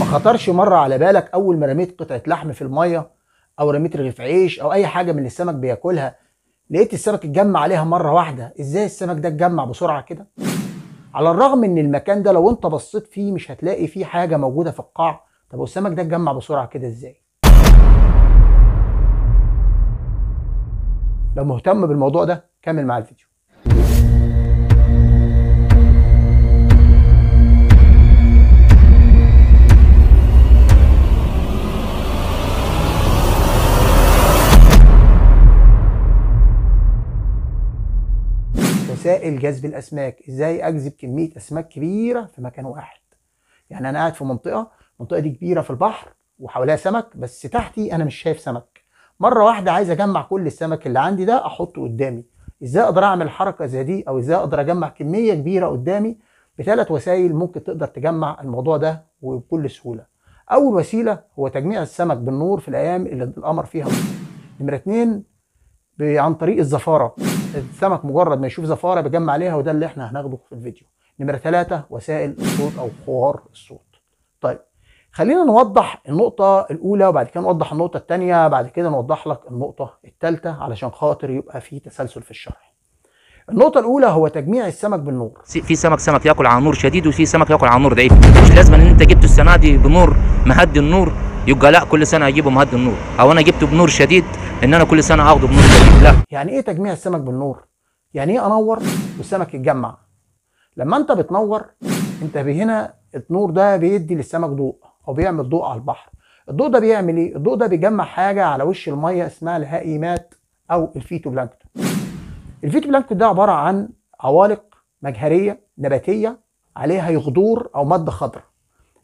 ما خطرش مره على بالك اول ما رميت قطعه لحم في الميه او رميت رغيف عيش او اي حاجه من السمك بياكلها لقيت السمك اتجمع عليها مره واحده ازاي السمك ده اتجمع بسرعه كده على الرغم ان المكان ده لو انت بصيت فيه مش هتلاقي فيه حاجه موجوده في القاع طب والسمك ده اتجمع بسرعه كده ازاي لو مهتم بالموضوع ده كمل مع الفيديو وسائل جذب الاسماك ازاي اجذب كميه اسماك كبيره في مكان واحد يعني انا قاعد في منطقه المنطقه دي كبيره في البحر وحواليها سمك بس تحتي انا مش شايف سمك مره واحده عايز اجمع كل السمك اللي عندي ده احطه قدامي ازاي اقدر اعمل حركه زي دي او ازاي اقدر اجمع كميه كبيره قدامي بثلاث وسائل ممكن تقدر تجمع الموضوع ده وبكل سهوله اول وسيله هو تجميع السمك بالنور في الايام اللي القمر فيها نمره اتنين عن طريق الزفاره السمك مجرد ما يشوف زفاره بيجمع عليها وده اللي احنا هناخده في الفيديو نمره ثلاثة وسائل الصوت او خوار الصوت طيب خلينا نوضح النقطة الأولى وبعد كده نوضح النقطة الثانية بعد كده نوضح لك النقطة الثالثة علشان خاطر يبقى في تسلسل في الشرح. النقطة الأولى هو تجميع السمك بالنور. في سمك سمك ياكل على نور شديد وفي سمك ياكل على نور ضعيف، مش لازم إن أنت جبته السنة دي بنور مهدي النور يبقى لا كل سنة أجيبه مهدي النور، أو أنا جبته بنور شديد ان انا كل سنه هاخده بنور جديد لا يعني ايه تجميع السمك بالنور يعني ايه انور والسمك يتجمع لما انت بتنور انت هنا النور ده بيدي للسمك ضوء او بيعمل ضوء على البحر الضوء ده بيعمل ايه الضوء ده بيجمع حاجه على وش الميه اسمها الهائمات او الفيتو بلانكتون الفيتو بلانكتون ده عباره عن عوالق مجهريه نباتيه عليها يغدور او ماده خضراء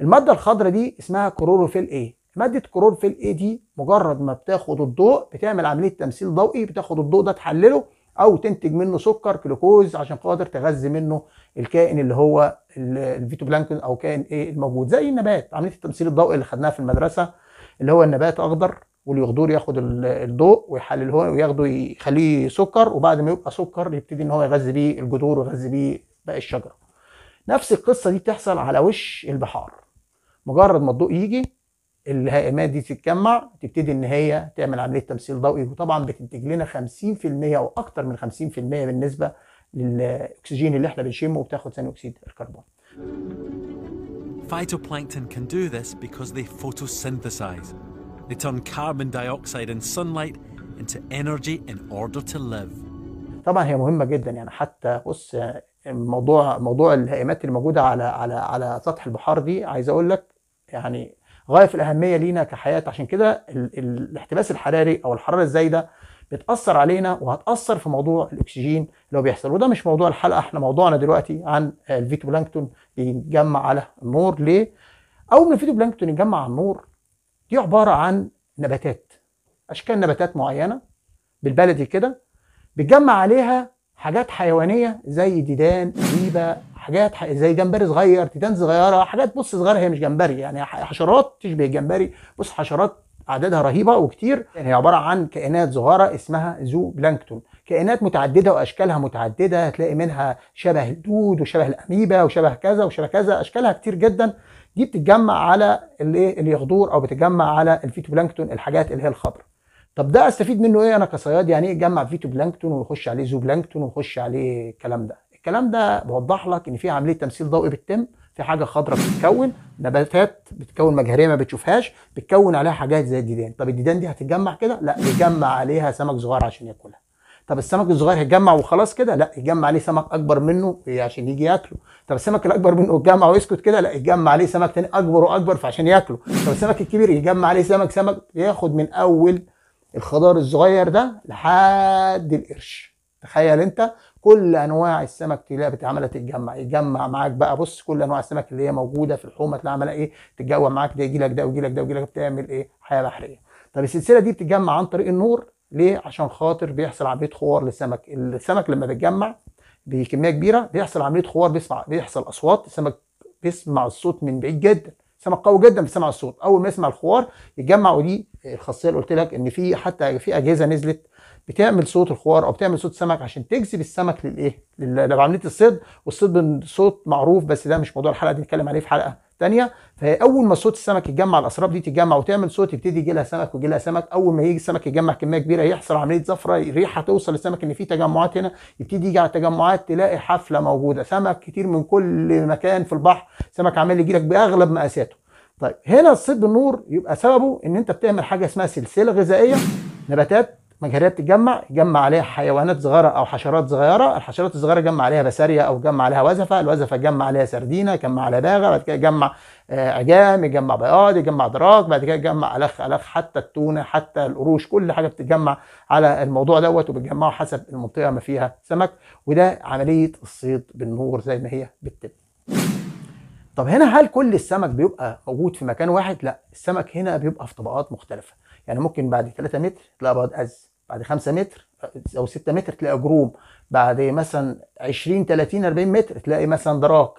الماده الخضراء دي اسمها كلوروفيل ايه ماده كلوروفيل ايه دي مجرد ما بتاخد الضوء بتعمل عمليه تمثيل ضوئي بتاخد الضوء ده تحلله او تنتج منه سكر جلوكوز عشان قادر تغذي منه الكائن اللي هو الفيتو بلانكتون او كائن ايه الموجود زي النبات عمليه التمثيل الضوئي اللي خدناها في المدرسه اللي هو النبات اخضر واليخضور ياخد الضوء ويحلله وياخده يخليه سكر وبعد ما يبقى سكر يبتدي ان هو يغذي بيه الجذور ويغذي بيه باقي الشجره نفس القصه دي بتحصل على وش البحار مجرد ما الضوء يجي الهائمات دي تتجمع تبتدي ان هي تعمل عمليه تمثيل ضوئي وطبعا بتنتج لنا 50% او اكتر من 50% بالنسبه للاكسجين اللي احنا بنشمه وبتاخد ثاني اكسيد الكربون. Phytoplankton can do this because they photosynthesize. They turn carbon dioxide and sunlight into energy in order to live. طبعا هي مهمه جدا يعني حتى بص موضوع موضوع الهائمات اللي موجوده على على على سطح البحار دي عايز اقول لك يعني غايه في الاهميه لينا كحياه عشان كده الاحتباس الحراري او الحراره الزايده بتاثر علينا وهتاثر في موضوع الاكسجين لو بيحصل وده مش موضوع الحلقه احنا موضوعنا دلوقتي عن الفيتو بلانكتون بيتجمع على النور ليه؟ اول ما الفيتو بلانكتون يتجمع على النور دي عباره عن نباتات اشكال نباتات معينه بالبلدي كده بيتجمع عليها حاجات حيوانيه زي ديدان ديبه حاجات زي جمبري صغير تيتان صغيره حاجات بص صغيره هي مش جمبري يعني حشرات تشبه الجمبري بص حشرات اعدادها رهيبه وكتير يعني هي عباره عن كائنات صغيره اسمها زو بلانكتون كائنات متعدده واشكالها متعدده هتلاقي منها شبه الدود وشبه الاميبا وشبه كذا وشبه كذا اشكالها كتير جدا دي بتتجمع على الايه اليخضور او بتتجمع على الفيتو بلانكتون الحاجات اللي هي الخضراء طب ده استفيد منه ايه انا كصياد يعني ايه اتجمع بلانكتون ويخش عليه زوبلانكتون ويخش عليه الكلام ده الكلام ده بوضح لك ان في عمليه تمثيل ضوئي بتتم في حاجه خضراء بتتكون نباتات بتكون مجهريه ما بتشوفهاش بتكون عليها حاجات زي الديدان طب الديدان دي هتتجمع كده لا يجمع عليها سمك صغير عشان ياكلها طب السمك الصغير هيتجمع وخلاص كده لا يجمع عليه سمك اكبر منه عشان يجي ياكله طب السمك الاكبر منه يتجمع ويسكت كده لا يتجمع عليه سمك تاني اكبر واكبر فعشان ياكله طب السمك الكبير يجمع عليه سمك سمك ياخد من اول الخضار الصغير ده لحد القرش تخيل انت كل انواع السمك تلاقيها بتعملها تتجمع يجمع معاك بقى بص كل انواع السمك اللي هي موجوده في الحومه تلاقيها عماله ايه تتجوع معاك ده يجي لك ده ويجي لك ده ويجي لك بتعمل ايه حياه بحريه طب السلسله دي بتتجمع عن طريق النور ليه عشان خاطر بيحصل عمليه خوار للسمك السمك لما بيتجمع بكميه كبيره بيحصل عمليه خوار بيسمع بيحصل اصوات السمك بيسمع الصوت من بعيد جدا سمك قوي جدا بيسمع الصوت اول ما يسمع الخوار يتجمع ودي الخاصيه اللي قلت لك ان في حتى في اجهزه نزلت بتعمل صوت الخوار او بتعمل صوت سمك عشان تجذب السمك للايه؟ لعمليه الصيد والصيد صوت معروف بس ده مش موضوع الحلقه دي نتكلم عليه في حلقه ثانيه فهي اول ما صوت السمك يتجمع الاسراب دي تتجمع وتعمل صوت يبتدي يجي لها سمك ويجي لها سمك اول ما يجي السمك يتجمع كميه كبيره يحصل عمليه زفره ريحه توصل للسمك ان في تجمعات هنا يبتدي يجي على التجمعات تلاقي حفله موجوده سمك كتير من كل مكان في البحر سمك عمال يجي لك باغلب مقاساته طيب هنا الصيد بالنور يبقى سببه ان انت بتعمل حاجه اسمها سلسله غذائيه نباتات مجهريات بتتجمع جمع عليها حيوانات صغيره او حشرات صغيره الحشرات الصغيره جمع عليها بساريه او جمع عليها وزفه الوزفه جمع عليها سردينه جمع عليها باغه بعد كده جمع آه، عجام يجمع بياض يجمع دراك بعد كده يجمع الخ الخ حتى التونه حتى القروش كل حاجه بتتجمع على الموضوع دوت وبتجمعه حسب المنطقه ما فيها سمك وده عمليه الصيد بالنور زي ما هي بتتم طب هنا هل كل السمك بيبقى موجود في مكان واحد؟ لا، السمك هنا بيبقى في طبقات مختلفة، يعني ممكن بعد 3 متر تلاقي بعض أز، بعد 5 متر او 6 متر تلاقي جروم بعد مثلا 20 30 40 متر تلاقي مثلا دراك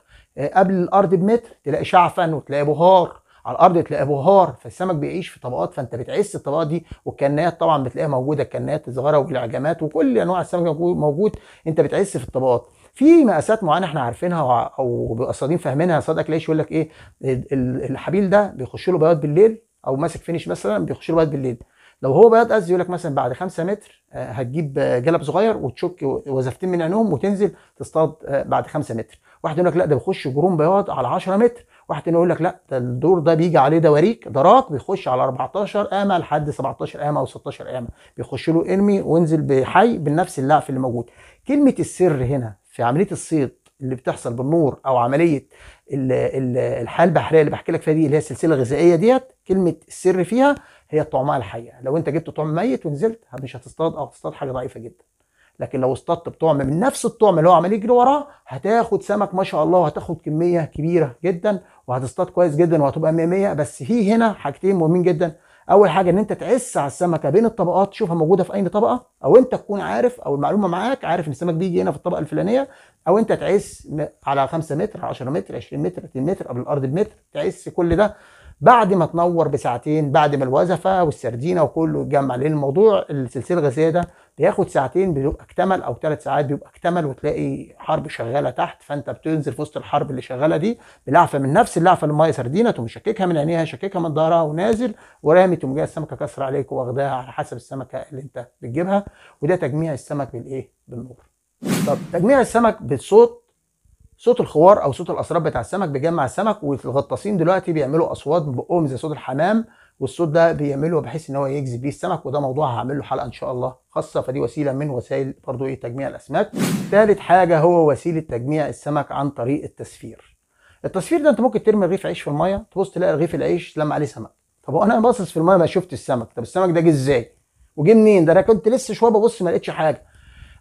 قبل الارض بمتر تلاقي شعفن وتلاقي بهار على الارض تلاقي بهار فالسمك بيعيش في طبقات فانت بتعس الطبقات دي والكنات طبعا بتلاقيها موجوده الكنات الصغيره والعجمات وكل انواع السمك موجود انت بتعس في الطبقات في مقاسات معينه احنا عارفينها او قصادين فاهمينها صادق ليش يقول لك ايه الحبيل ده بيخش له بياض بالليل او ماسك فينش مثلا بيخش له بياض بالليل لو هو بياض قز يقول لك مثلا بعد 5 متر آه، هتجيب آه، جلب صغير وتشك وزفتين من عينهم وتنزل تصطاد آه، بعد 5 متر واحد يقول لك لا ده بيخش جروم بياض على 10 متر واحد يقول لك لا ده الدور ده بيجي عليه دواريك دراك بيخش على 14 قامه لحد 17 قامه او 16 قامه بيخش له ارمي وانزل بحي بنفس اللعف اللي موجود كلمه السر هنا في عمليه الصيد اللي بتحصل بالنور او عمليه الحياه البحريه اللي بحكي لك فيها دي اللي هي السلسله الغذائيه ديت كلمه السر فيها هي طعمها الحقيقه لو انت جبت طعم ميت ونزلت مش هتصطاد او هتصطاد حاجه ضعيفه جدا لكن لو اصطدت بطعم من نفس الطعم اللي هو عمال يجري وراه هتاخد سمك ما شاء الله وهتاخد كميه كبيره جدا وهتصطاد كويس جدا وهتبقى 100 100 بس هي هنا حاجتين مهمين جدا اول حاجه ان انت تعس على السمكه بين الطبقات تشوفها موجوده في اي طبقه او انت تكون عارف او المعلومه معاك عارف ان السمك بيجي هنا في الطبقه الفلانيه او انت تعس على 5 متر 10 متر 20 متر 2 متر قبل الارض بمتر تعس كل ده بعد ما تنور بساعتين بعد ما الوزفه والسردينه وكله يتجمع لان الموضوع السلسله الغازيه ده بياخد ساعتين بيبقى اكتمل او ثلاث ساعات بيبقى اكتمل وتلاقي حرب شغاله تحت فانت بتنزل في وسط الحرب اللي شغاله دي بلعفه من نفس اللعفه ميه سردينه تقوم شككها من عينيها شككها من ظهرها ونازل ورامي تقوم جايه السمكه كسر عليك واخداها على حسب السمكه اللي انت بتجيبها وده تجميع السمك بالايه؟ بالنور. طب تجميع السمك بالصوت صوت الخوار او صوت الاسراب بتاع السمك بيجمع السمك والغطاسين دلوقتي بيعملوا اصوات بقهم زي صوت الحمام والصوت ده بيعمله بحيث ان هو يجذب بيه السمك وده موضوع هعمل له حلقه ان شاء الله خاصه فدي وسيله من وسائل برضه ايه تجميع الاسماك ثالث حاجه هو وسيله تجميع السمك عن طريق التصفير التصفير ده انت ممكن ترمي رغيف عيش في الميه تبص تلاقي رغيف العيش لم عليه سمك طب هو انا باصص في الميه ما شفت السمك طب السمك ده جه ازاي وجه منين ده انا كنت لسه شويه ببص ما لقيتش حاجه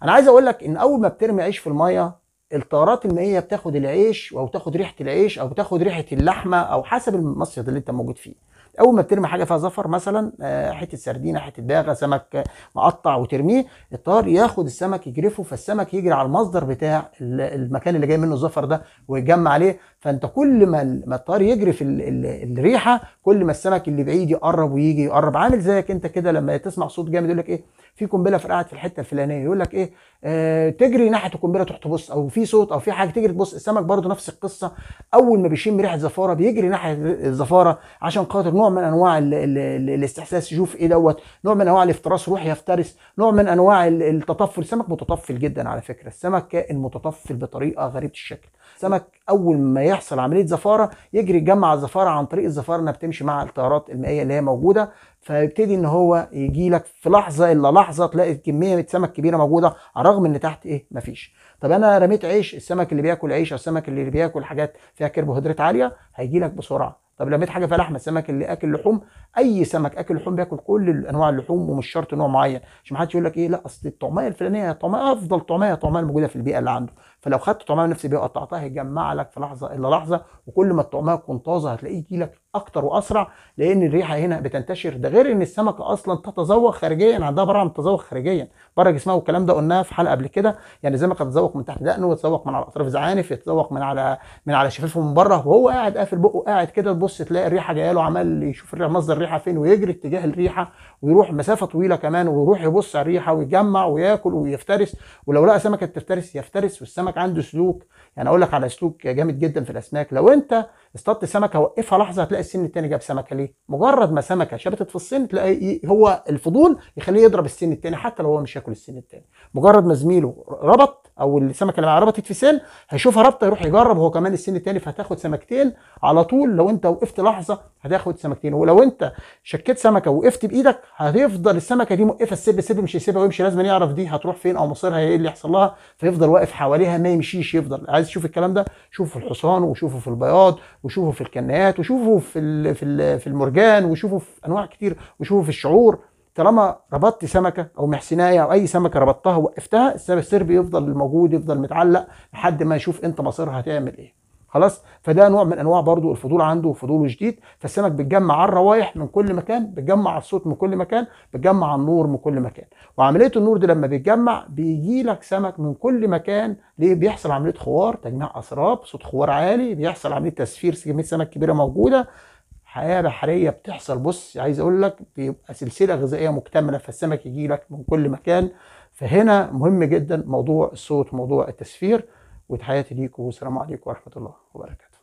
انا عايز اقول لك ان اول ما بترمي عيش في الميه الطارات المائيه بتاخد العيش او تاخد ريحه العيش او تاخد ريحه اللحمه او حسب المصيد اللي انت موجود فيه اول ما بترمي حاجه فيها زفر مثلا آه، حته سردينه حته باغه سمك مقطع وترميه الطار ياخد السمك يجرفه فالسمك يجري على المصدر بتاع المكان اللي جاي منه الزفر ده ويتجمع عليه فانت كل ما ما الطار يجرف الريحه كل ما السمك اللي بعيد يقرب ويجي يقرب عامل زيك انت كده لما تسمع صوت جامد يقول لك ايه في قنبله فرقعت في الحته الفلانيه يقول لك ايه آه تجري ناحيه القنبله تروح تبص او في صوت او في حاجه تجري تبص السمك برده نفس القصه اول ما بيشم ريحه زفاره بيجري ناحيه الزفاره عشان خاطر نوع من انواع الـ الـ الـ الاستحساس يشوف ايه دوت نوع من انواع الافتراس روح يفترس نوع من انواع التطفل السمك متطفل جدا على فكره السمك كائن متطفل بطريقه غريبه الشكل السمك اول ما يحصل عمليه زفاره يجري يجمع الزفاره عن طريق الزفاره انها بتمشي مع التيارات المائيه اللي هي موجوده فيبتدي ان هو يجي لك في لحظه الا لحظه تلاقي كميه من السمك كبيره موجوده على الرغم ان تحت ايه مفيش طب انا رميت عيش السمك اللي بياكل عيش او السمك اللي بياكل حاجات فيها كربوهيدرات عاليه هيجي لك بسرعه طب رميت حاجه فيها لحمه السمك اللي اكل لحوم اي سمك اكل لحوم بياكل كل انواع اللحوم ومش شرط نوع معين عشان محدش يقول لك ايه لا اصل الطعميه الفلانيه هي طعميه افضل طعميه الطعميه الموجوده في البيئه اللي عنده فلو خدت طعمها نفس بيها وقطعتها هيتجمع لك في لحظه الا لحظه وكل ما الطعمها تكون طازه هتلاقيه يجي لك اكتر واسرع لان الريحه هنا بتنتشر ده غير ان السمكه اصلا تتذوق خارجيا عندها برع تذوق خارجيا بره جسمها والكلام ده قلناه في حلقه قبل كده يعني السمكه تتذوق من تحت دقنه وتتذوق من على اطراف زعانف يتذوق من على من على شفافه من بره وهو قاعد قافل بقه قاعد كده تبص تلاقي الريحه جايه له عمال يشوف مصدر الريحه فين ويجري اتجاه الريحه ويروح مسافه طويله كمان ويروح يبص على الريحه ويجمع وياكل ويفترس ولو لقى سمكه بتفترس يفترس والسمكه عنده سلوك يعني اقول لك على سلوك جامد جدا في الاسماك لو انت اصطدت سمكه وقفها لحظه هتلاقي السن التاني جاب سمكه ليه؟ مجرد ما سمكه شبتت في السن تلاقي هو الفضول يخليه يضرب السن التاني حتى لو هو مش هياكل السن التاني مجرد ما زميله ربط او السمكه اللي معاه ربطت في سن هيشوفها رابطه يروح يجرب هو كمان السن التاني فهتاخد سمكتين على طول لو انت وقفت لحظه هتاخد سمكتين ولو انت شكيت سمكه وقفت بايدك هتفضل السمكه دي موقفه السب السب مش يسيبها ويمشي لازم يعرف دي هتروح فين او مصيرها ايه اللي يحصل لها فيفضل واقف حواليها ما يمشيش يفضل عايز تشوف الكلام ده شوفه في الحصان وشوفه في البياض وشوفه في الكنات وشوفه في في في المرجان وشوفه في انواع كتير وشوفه في الشعور طالما ربطت سمكه او محسنايه او اي سمكه ربطتها ووقفتها السر بيفضل موجود يفضل متعلق لحد ما يشوف انت مصيرها هتعمل ايه خلاص فده نوع من انواع برضو الفضول عنده فضول شديد فالسمك بتجمع على الروايح من كل مكان بتجمع على الصوت من كل مكان بتجمع على النور من كل مكان وعمليه النور دي لما بيتجمع بيجي لك سمك من كل مكان ليه بيحصل عمليه خوار تجميع اسراب صوت خوار عالي بيحصل عمليه تسفير كميه سمك كبيره موجوده حياه بحريه بتحصل بص عايز اقول لك بيبقى سلسله غذائيه مكتمله فالسمك يجي لك من كل مكان فهنا مهم جدا موضوع الصوت موضوع التسفير وتحياتي ليكم والسلام عليكم ورحمه الله وبركاته